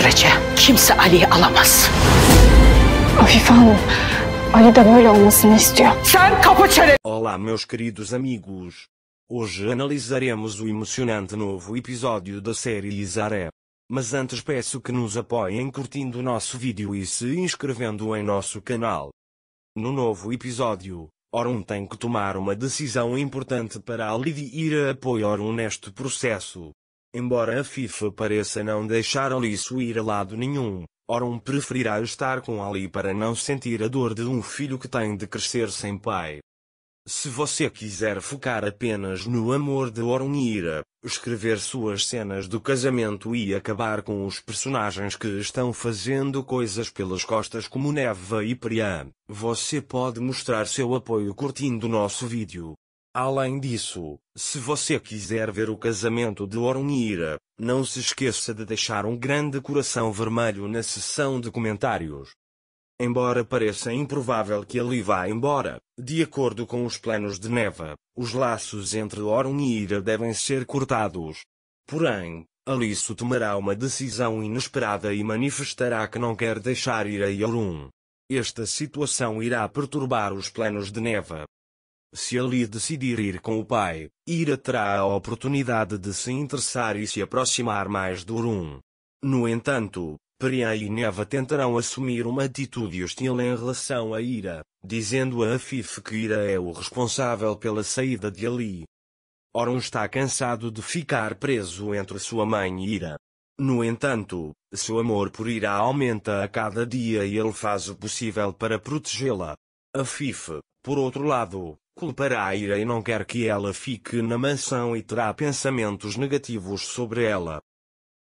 sürece kimse Ali'yi alamaz. Afife Hanım, Ali de böyle olmasını istiyor. Sen kapı çene... Olá meus queridos amigos. Hoje analisaremos o emocionante novo episódio da série Isaré. Mas antes peço que nos apoiem curtindo o nosso vídeo e se inscrevendo em nosso canal. No novo episódio, Orun tem que tomar uma decisão importante para Ali ir a apoio Orun neste processo. Embora a FIFA pareça não deixar Ali ir a lado nenhum, Orum preferirá estar com Ali para não sentir a dor de um filho que tem de crescer sem pai. Se você quiser focar apenas no amor de Ira, escrever suas cenas do casamento e acabar com os personagens que estão fazendo coisas pelas costas como Neva e Priam, você pode mostrar seu apoio curtindo nosso vídeo. Além disso, se você quiser ver o casamento de Ornira, não se esqueça de deixar um grande coração vermelho na seção de comentários. Embora pareça improvável que ele vá embora, de acordo com os planos de Neva, os laços entre Ira devem ser cortados. Porém, Alice tomará uma decisão inesperada e manifestará que não quer deixar ir a Yorun. Esta situação irá perturbar os planos de Neva, se ali decidir ir com o pai, Ira terá a oportunidade de se interessar e se aproximar mais do Urum. No entanto, Priya e Neva tentarão assumir uma atitude hostil em relação a Ira, dizendo a Afif que Ira é o responsável pela saída de ali. Orun está cansado de ficar preso entre sua mãe e Ira. No entanto, seu amor por Ira aumenta a cada dia e ele faz o possível para protegê-la. Afif, por outro lado, Culpará a Ira e não quer que ela fique na mansão e terá pensamentos negativos sobre ela.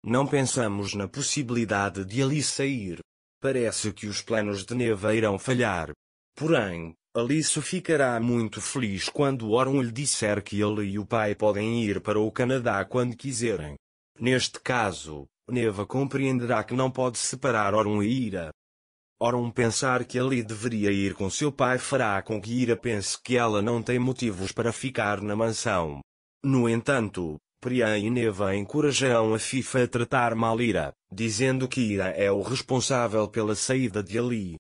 Não pensamos na possibilidade de ali sair. Parece que os planos de Neva irão falhar. Porém, Alice ficará muito feliz quando Oron lhe disser que ele e o pai podem ir para o Canadá quando quiserem. Neste caso, Neva compreenderá que não pode separar Oron e Ira. Ora, um pensar que ali deveria ir com seu pai fará com que Ira pense que ela não tem motivos para ficar na mansão. No entanto, Priam e Neva encorajam a FIFA a tratar mal Ira, dizendo que Ira é o responsável pela saída de ali.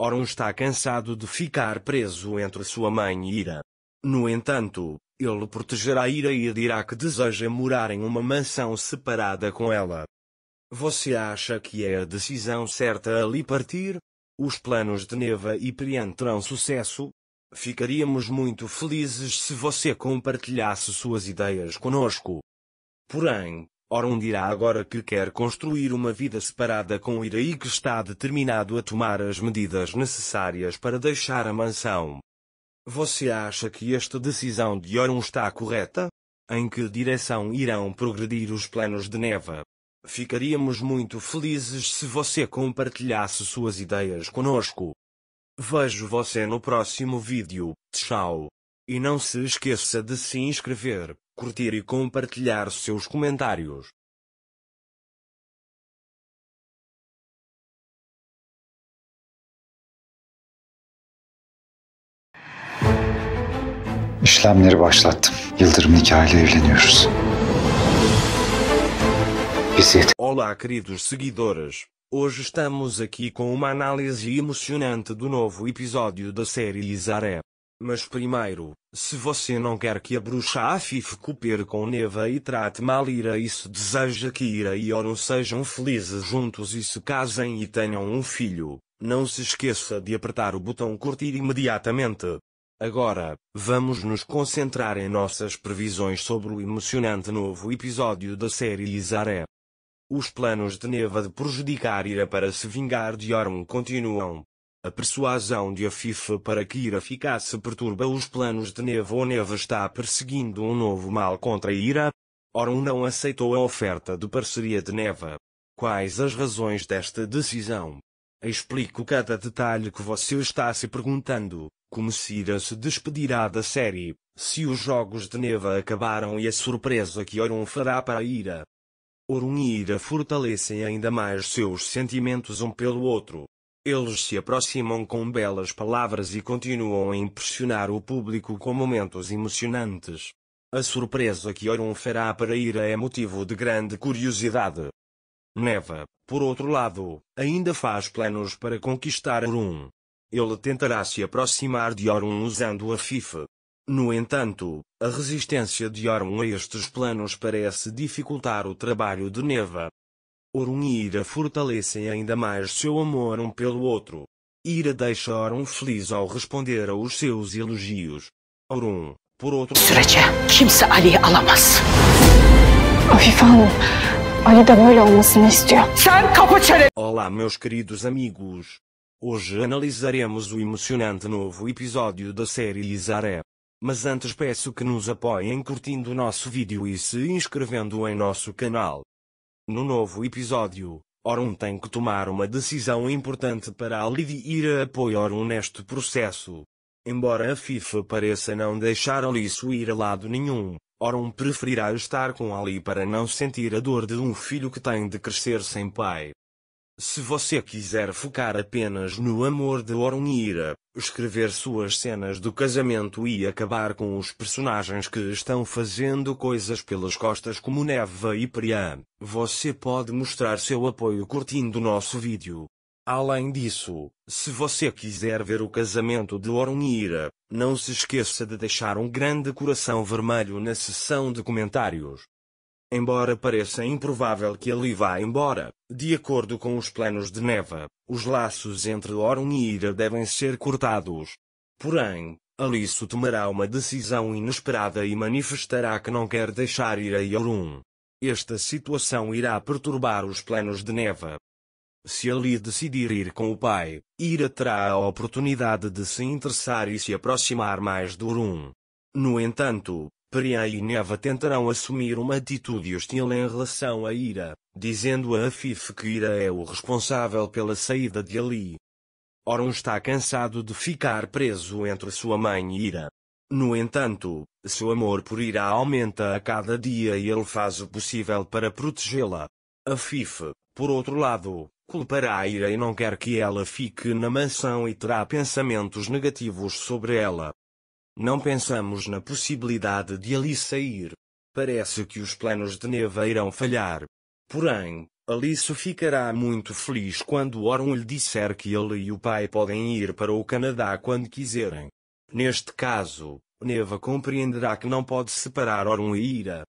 Oron está cansado de ficar preso entre sua mãe e Ira. No entanto, ele protegerá Ira e dirá que deseja morar em uma mansão separada com ela. Você acha que é a decisão certa ali partir? Os planos de Neva e Prian terão sucesso? Ficaríamos muito felizes se você compartilhasse suas ideias conosco. Porém, Orun dirá agora que quer construir uma vida separada com Ira e que está determinado a tomar as medidas necessárias para deixar a mansão. Você acha que esta decisão de Orun está correta? Em que direção irão progredir os planos de Neva? Ficaríamos muito felizes se você compartilhasse suas ideias conosco. Vejo você no próximo vídeo. Tchau. E não se esqueça de se inscrever, curtir e compartilhar seus comentários. İşlemleri başlattım. Yıldırım nikahıyla evleniyoruz. Olá, queridos seguidores. Hoje estamos aqui com uma análise emocionante do novo episódio da série Isaré. Mas primeiro, se você não quer que a bruxa Afif cooper com Neva e trate mal Ira e se deseja que Ira e Oro sejam felizes juntos e se casem e tenham um filho, não se esqueça de apertar o botão curtir imediatamente. Agora, vamos nos concentrar em nossas previsões sobre o emocionante novo episódio da série Isaré. Os planos de Neva de prejudicar Ira para se vingar de Orm continuam. A persuasão de Afifa para que Ira ficasse perturba os planos de Neva ou Neva está perseguindo um novo mal contra Ira. Orm não aceitou a oferta de parceria de Neva. Quais as razões desta decisão? Explico cada detalhe que você está se perguntando, como se Ira se despedirá da série, se os jogos de Neva acabaram e a surpresa que Orm fará para Ira. Orun e Ira fortalecem ainda mais seus sentimentos um pelo outro. Eles se aproximam com belas palavras e continuam a impressionar o público com momentos emocionantes. A surpresa que Orun fará para Ira é motivo de grande curiosidade. Neva, por outro lado, ainda faz planos para conquistar Orun. Ele tentará se aproximar de Orun usando a FIFA, no entanto, a resistência de Orun a estes planos parece dificultar o trabalho de Neva. Orun e Ira fortalecem ainda mais seu amor um pelo outro. Ira deixa Orun feliz ao responder aos seus elogios. Orun, por outro lado. kimse Ali'yi alamaz. Ali Olá meus queridos amigos. Hoje analisaremos o emocionante novo episódio da série Isaré. Mas antes peço que nos apoiem curtindo o nosso vídeo e se inscrevendo em nosso canal. No novo episódio, Orun tem que tomar uma decisão importante para aliviar a apoio Orun neste processo. Embora a FIFA pareça não deixar Ali ir a lado nenhum, Orun preferirá estar com Ali para não sentir a dor de um filho que tem de crescer sem pai. Se você quiser focar apenas no amor de Ornira, escrever suas cenas do casamento e acabar com os personagens que estão fazendo coisas pelas costas como Neva e Priam, você pode mostrar seu apoio curtindo nosso vídeo. Além disso, se você quiser ver o casamento de Ornira, não se esqueça de deixar um grande coração vermelho na seção de comentários. Embora pareça improvável que ele vá embora, de acordo com os planos de Neva, os laços entre Orun e Ira devem ser cortados. Porém, Alice tomará uma decisão inesperada e manifestará que não quer deixar Ira e Orun. Esta situação irá perturbar os planos de Neva. Se Ali decidir ir com o pai, Ira terá a oportunidade de se interessar e se aproximar mais de Orun. No entanto, Pereira e Neva tentarão assumir uma atitude hostil em relação a Ira, dizendo a AFIF que Ira é o responsável pela saída de ali. Orun está cansado de ficar preso entre sua mãe e Ira. No entanto, seu amor por Ira aumenta a cada dia e ele faz o possível para protegê-la. Afif, por outro lado, culpará a Ira e não quer que ela fique na mansão e terá pensamentos negativos sobre ela. Não pensamos na possibilidade de ali sair. Parece que os planos de Neva irão falhar. Porém, Alice ficará muito feliz quando Oron lhe disser que ele e o pai podem ir para o Canadá quando quiserem. Neste caso, Neva compreenderá que não pode separar Oron e Ira.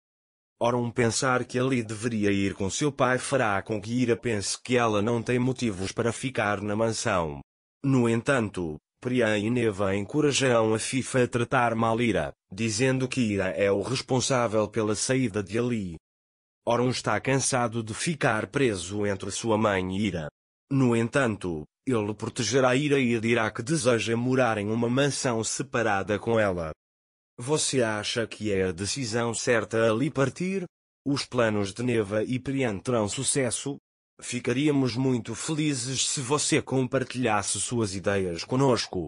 Oron pensar que ali deveria ir com seu pai fará com que Ira pense que ela não tem motivos para ficar na mansão. No entanto, Prian e Neva encorajam a FIFA a tratar mal Ira, dizendo que Ira é o responsável pela saída de Ali. Oron está cansado de ficar preso entre sua mãe e Ira. No entanto, ele protegerá Ira e dirá que deseja morar em uma mansão separada com ela. Você acha que é a decisão certa ali partir? Os planos de Neva e Prian terão sucesso? Ficaríamos muito felizes se você compartilhasse suas ideias conosco.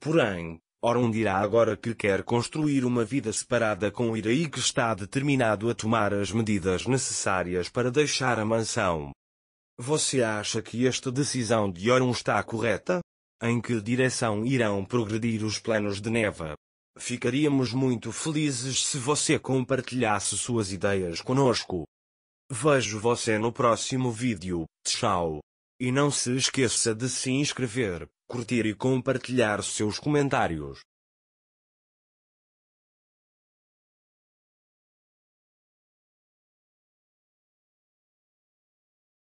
Porém, Orun dirá agora que quer construir uma vida separada com Ira e que está determinado a tomar as medidas necessárias para deixar a mansão. Você acha que esta decisão de Orun está correta? Em que direção irão progredir os planos de Neva? Ficaríamos muito felizes se você compartilhasse suas ideias conosco. Vejo você no próximo vídeo. Tchau. E não se esqueça de se inscrever, curtir e compartilhar seus comentários.